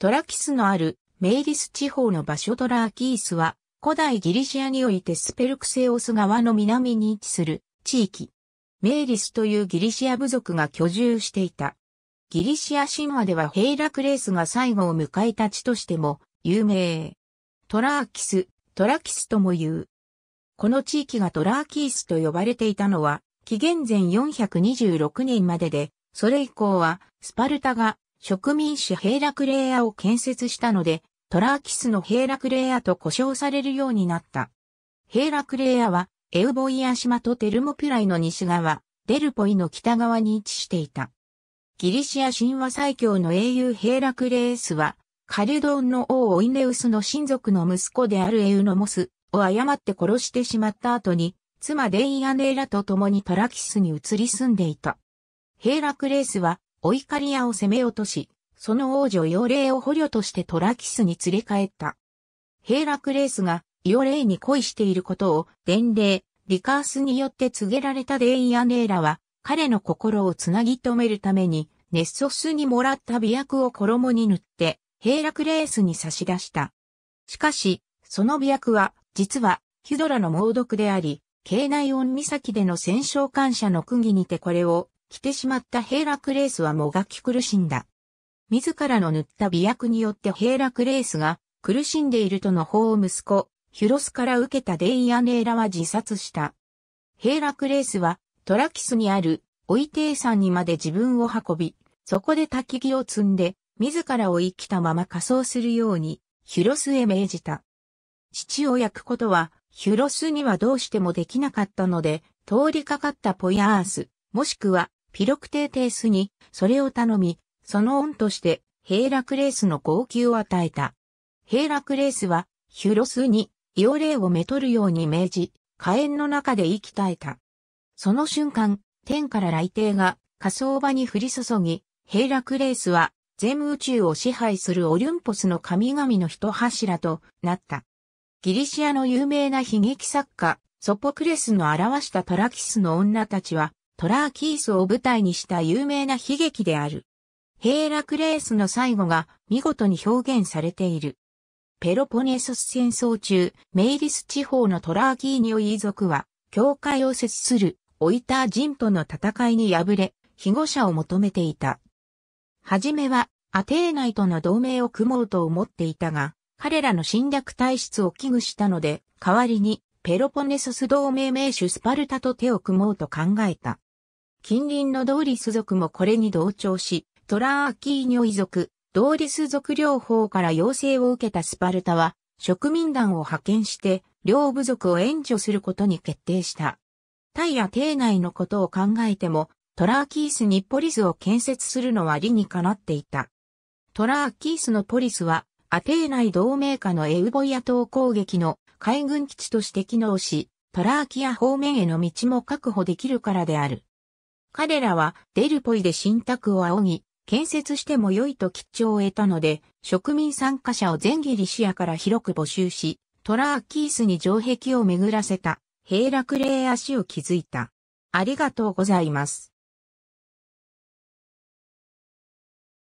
トラキスのあるメイリス地方の場所トラーキースは古代ギリシアにおいてスペルクセオス川の南に位置する地域。メイリスというギリシア部族が居住していた。ギリシア神話ではヘイラクレースが最後を迎えた地としても有名。トラーキス、トラキスとも言う。この地域がトラーキースと呼ばれていたのは、紀元前426年までで、それ以降は、スパルタが植民主ヘイラクレイアを建設したので、トラーキスのヘイラクレイアと呼称されるようになった。ヘイラクレイアは、エウボイア島とテルモピュライの西側、デルポイの北側に位置していた。ギリシア神話最強の英雄ヘイラクレースは、カルドンの王オイネウスの親族の息子であるエウノモスを誤って殺してしまった後に、妻デイアネーラと共にトラキスに移り住んでいた。ヘイラクレースはオイカリアを攻め落とし、その王女イオレイを捕虜としてトラキスに連れ帰った。ヘイラクレースがイオレイに恋していることを伝令、リカースによって告げられたデイアネーラは、彼の心をつなぎ止めるために、ネッソスにもらった美薬を衣に塗って、ヘイラクレースに差し出した。しかし、その美薬は、実は、ヒドラの猛毒であり、境内音岬での戦勝感謝の釘にてこれを、来てしまったヘイラクレースはもがき苦しんだ。自らの塗った美薬によってヘイラクレースが苦しんでいるとの法を息子、ヒュロスから受けたデイアネーラは自殺した。ヘイラクレースはトラキスにあるオイテイんにまで自分を運び、そこで焚き木を積んで、自らを生きたまま仮装するように、ヒュロスへ命じた。父を焼くことは、ヒュロスにはどうしてもできなかったので、通りかかったポヤース、もしくはピロクテーテースに、それを頼み、その恩として、ヘイラクレースの号泣を与えた。ヘイラクレースは、ヒュロスに、イオレイをめとるように命じ、火炎の中で息絶えた。その瞬間、天から雷帝が、火葬場に降り注ぎ、ヘイラクレースは、全宇宙を支配するオリュンポスの神々の一柱となった。ギリシアの有名な悲劇作家、ソポクレスの表したトラキスの女たちは、トラーキースを舞台にした有名な悲劇である。ヘーラクレースの最後が見事に表現されている。ペロポネソス戦争中、メイリス地方のトラーキーニョイ族は、教会を接するオイター人との戦いに敗れ、被護者を求めていた。はじめは、アテーナイとの同盟を組もうと思っていたが、彼らの侵略体質を危惧したので、代わりにペロポネソス同盟名手スパルタと手を組もうと考えた。近隣のドーリス族もこれに同調し、トラーキーニョイ族、ドーリス族両方から要請を受けたスパルタは、植民団を派遣して、両部族を援助することに決定した。タイや邸内のことを考えても、トラーキースにポリスを建設するのは理にかなっていた。トラーキースのポリスは、アテー内同盟下のエウボイア島攻撃の海軍基地として機能し、トラーキア方面への道も確保できるからである。彼らはデルポイで信託を仰ぎ、建設しても良いと吉兆を得たので、植民参加者を全ギリシアから広く募集し、トラーキースに城壁を巡らせた、平楽霊足を築いた。ありがとうございます。